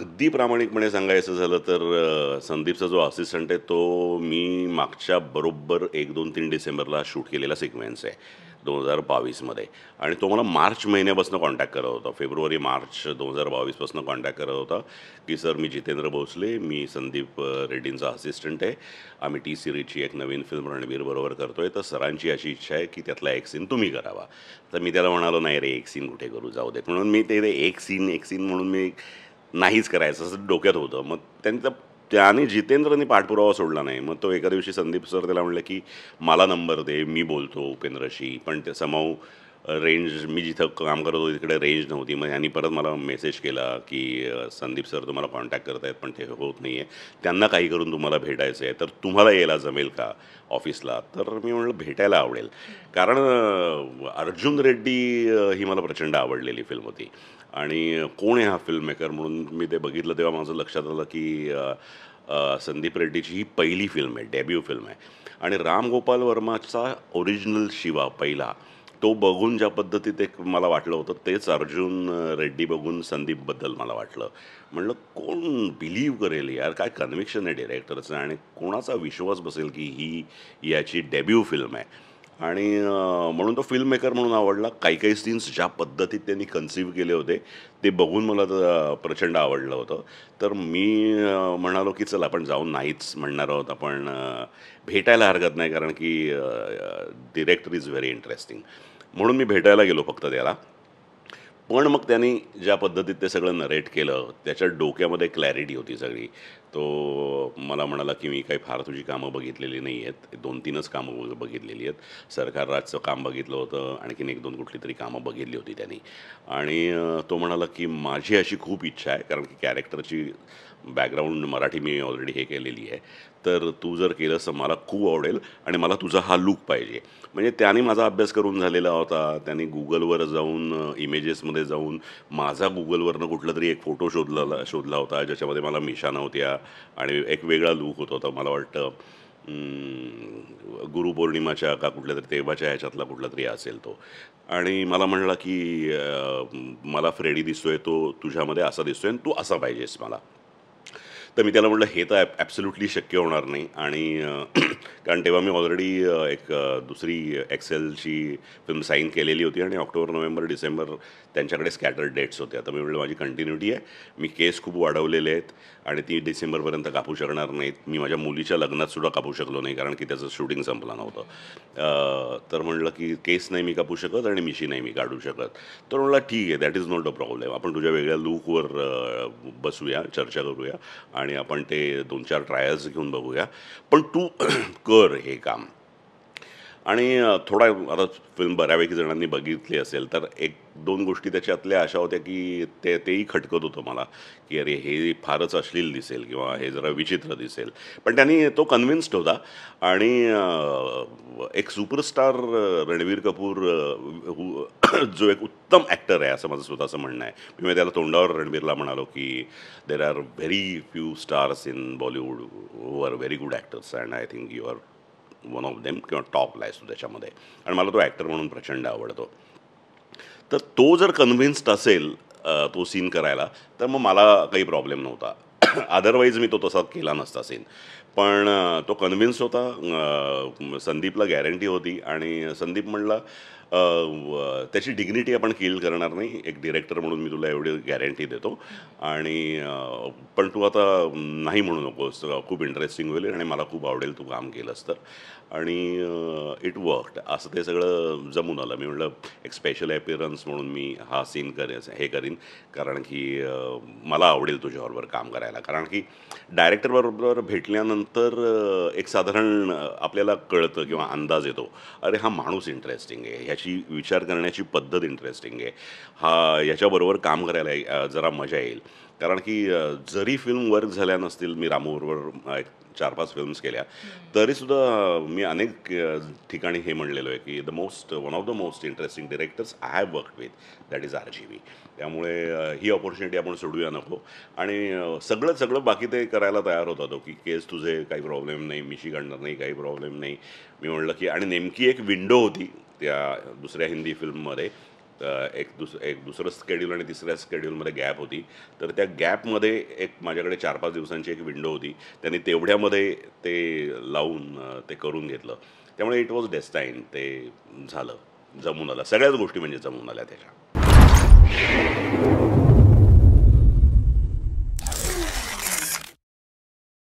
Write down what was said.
अगदी प्रामाणिकपणे सांगायचं झालं तर संदीपचा जो असिस्टंट आहे तो मी मागच्या बरोबर एक दोन तीन डिसेंबरला शूट केलेला सिक्वेन्स आहे दोन हजार बावीसमध्ये आणि तो मला मार्च महिन्यापासून कॉन्टॅक्ट करत होता फेब्रुवारी मार्च दोन हजार बावीसपासून कॉन्टॅक्ट करत होता की सर मी जितेंद्र भोसले मी संदीप रेड्डींचा असिस्टंट आहे आम्ही टी सिरीजची एक नवीन फिल्म रणबीरबरोबर करतो आहे तर सरांची अशी इच्छा आहे की त्यातला एक सीन तुम्ही करावा तर मी त्याला म्हणालो नाही रे एक सीन कुठे करू जाऊ देत म्हणून मी ते एक सीन एक सीन म्हणून मी नाहीच करायचं असं डोक्यात होतं मग त्यांचा त्याने जितेंद्रनी पाठपुरावा सोडला नाही मग तो एका दिवशी संदीप सर त्याला म्हणलं की मला नंबर दे मी बोलतो उपेंद्रशी पण ते समाऊ रेंज मी जिथं काम करत होतो तिकडे रेंज नव्हती मग यांनी परत मला मेसेज केला की संदीप सर तुम्हाला कॉन्टॅक्ट करत आहेत पण ते होत नाही आहे त्यांना काही करून तुम्हाला भेटायचं आहे तर तुम्हाला यायला जमेल का ऑफिसला तर मी म्हणलं भेटायला आवडेल कारण अर्जुन रेड्डी ही मला प्रचंड आवडलेली फिल्म होती आणि कोण आहे हा फिल्म मेकर म्हणून मी ते बघितलं तेव्हा माझं लक्षात आलं की संदीप रेड्डीची ही पहिली फिल्म आहे डेब्यू फिल्म आहे आणि रामगोपाल वर्माचा ओरिजिनल शिवा पहिला तो बघून ज्या पद्धतीत एक मला वाटलं होतं तेच अर्जुन रेड्डी बघून संदीपबद्दल मला वाटलं म्हणलं कोण बिलीव करेल यार काय कन्व्हिक्शन आहे डिरेक्टरचं आणि कोणाचा विश्वास बसेल की ही याची डेब्यू फिल्म आहे आणि म्हणून तो फिल्म मेकर म्हणून आवडला काही काही सीन्स ज्या पद्धतीत त्यांनी कन्सिव्ह केले होते ते बघून मला प्रचंड आवडलं होतं तर मी म्हणालो की चल आपण जाऊन नाहीच म्हणणार आहोत आपण भेटायला हरकत नाही कारण की डिरेक्टर इज व्हेरी इंटरेस्टिंग म्हणून मी भेटायला गेलो फक्त त्याला पण मग त्यांनी ज्या पद्धतीत ते सगळं नरेट केलं त्याच्या डोक्यामध्ये क्लॅरिटी होती सगळी तो मला म्हणाला की मी काही फार तुझी कामं बघितलेली नाही आहेत दोन तीनच कामं बघितलेली आहेत सरकार राजचं काम बघितलं होतं आणखीन एक दोन कुठली तरी कामं बघितली होती त्यांनी आणि तो म्हणाला की माझी अशी खूप इच्छा आहे कारण की कॅरेक्टरची बॅकग्राऊंड मराठी मी ऑलरेडी हे केलेली आहे तर तू जर केलंस तर मला खूप आवडेल आणि मला तुझा हा लूक पाहिजे म्हणजे त्याने माझा अभ्यास करून झालेला होता त्याने गुगलवर जाऊन इमेजेसमध्ये जाऊन माझा गुगलवरनं कुठला तरी एक फोटो शोधला शोधला होता ज्याच्यामध्ये मला मिशा नव्हत्या आणि एक वेगळा लूक होतो होता मला वाटतं गुरुपौर्णिमाच्या का कुठल्या तरी तेव्हाच्या ह्याच्यातला कुठला तरी असेल तो आणि मला म्हणला की मला फ्रेडी दिसतोय तो तुझ्यामध्ये असा दिसतोय आणि तू असा पाहिजेस मला तर मी त्याला म्हटलं हे तर ॲप शक्य होणार नाही आणि कारण तेव्हा मी ऑलरेडी एक दुसरी एक्सेलची फिल्म साईन केलेली होती आणि ऑक्टोबर नोव्हेंबर डिसेंबर त्यांच्याकडे स्कॅटर डेट्स होत्या तर मी म्हटलं माझी कंटिन्युटी आहे मी केस खूप वाढवलेले आहेत आणि ती डिसेंबरपर्यंत कापू शकणार नाहीत मी माझ्या मुलीच्या लग्नातसुद्धा कापू शकलो नाही कारण की त्याचं शूटिंग संपलं नव्हतं तर म्हटलं की केस नाही मी कापू शकत आणि मिशी नाही मी काढू शकत तर म्हटलं ठीक आहे that is not a problem आपण तुझ्या वेगळ्या लूकवर बसूया चर्चा करूया आणि आपण ते दोन चार ट्रायल्स घेऊन बघूया पण तू कर हे काम आणि थोडा आता फिल्म बऱ्यापैकी जणांनी बघितली असेल तर एक दोन गोष्टी त्याच्यातल्या अशा होत्या की ते तेही खटकत होतं मला की अरे हे फारच अश्लील दिसेल किंवा हे जरा विचित्र दिसेल पण त्यांनी तो कन्व्हिन्स्ड होता आणि एक सुपरस्टार रणवीर कपूर जो एक उत्तम ॲक्टर आहे असं माझं स्वतःचं म्हणणं आहे मी त्याला तोंडावर रणवीरला म्हणालो की there are very few stars in Bollywood who are very good actors and I think you are one of them किंवा टॉपला आहेस त्याच्यामध्ये आणि मला तो ॲक्टर म्हणून प्रचंड आवडतो तर तो जर कन्व्हिन्स्ड असेल तो सीन करायला तर मग मला काही प्रॉब्लेम नव्हता अदरवाईज मी तो तसा केला नसता सीन पण तो कन्व्हिन्स होता संदीपला गॅरंटी होती आणि संदीप म्हणला त्याची डिग्निटी आपण किल करणार नाही एक डिरेक्टर म्हणून मी तुला एवढी गॅरंटी देतो आणि पण तू आता नाही म्हणू नकोस खूप इंटरेस्टिंग होईल आणि मला खूप आवडेल तू काम केलंस तर आणि इट वर्क असं ते सगळं जमून आलं मी म्हटलं एक स्पेशल ॲपिअरन्स म्हणून मी हा सीन करे हे करीन कारण की मला आवडेल तुझ्याबरोबर काम करायला कारण की डायरेक्टरबरोबर भेटल्यानंतर एक साधारण आपल्याला कळतं किंवा अंदाज येतो अरे हा माणूस इंटरेस्टिंग आहे याची विचार करण्याची पद्धत इंटरेस्टिंग आहे हा याच्याबरोबर काम करायला जरा मजा येईल कारण की जरी फिल्म वर्क झाल्या नसतील मी रामूबरोबर एक चार पाच फिल्म्स केल्या तरीसुद्धा मी अनेक ठिकाणी हे म्हणलेलो आहे की the most one of the most interesting directors I have work with that is R G त्यामुळे ही ऑपॉर्च्युनिटी आपण सोडूया नको आणि सगळं सगळं बाकी ते करायला तयार होता तो की केस तुझे काही प्रॉब्लेम नाही मिशी काढणार नाही काही प्रॉब्लेम नाही मी म्हणलं की आणि नेमकी एक विंडो होती त्या दुसऱ्या हिंदी फिल्ममध्ये एक दुस एक दुसरं स्केड्यूल आणि तिसऱ्या स्केड्यूलमध्ये गॅप होती तर त्या गॅपमध्ये एक माझ्याकडे चार पाच दिवसांची एक विंडो होती त्यांनी तेवढ्यामध्ये ते लावून ते करून घेतलं त्यामुळे इट वॉज डेस्टाईन ते झालं जमून आलं सगळ्याच गोष्टी म्हणजे जमून आल्या त्याच्या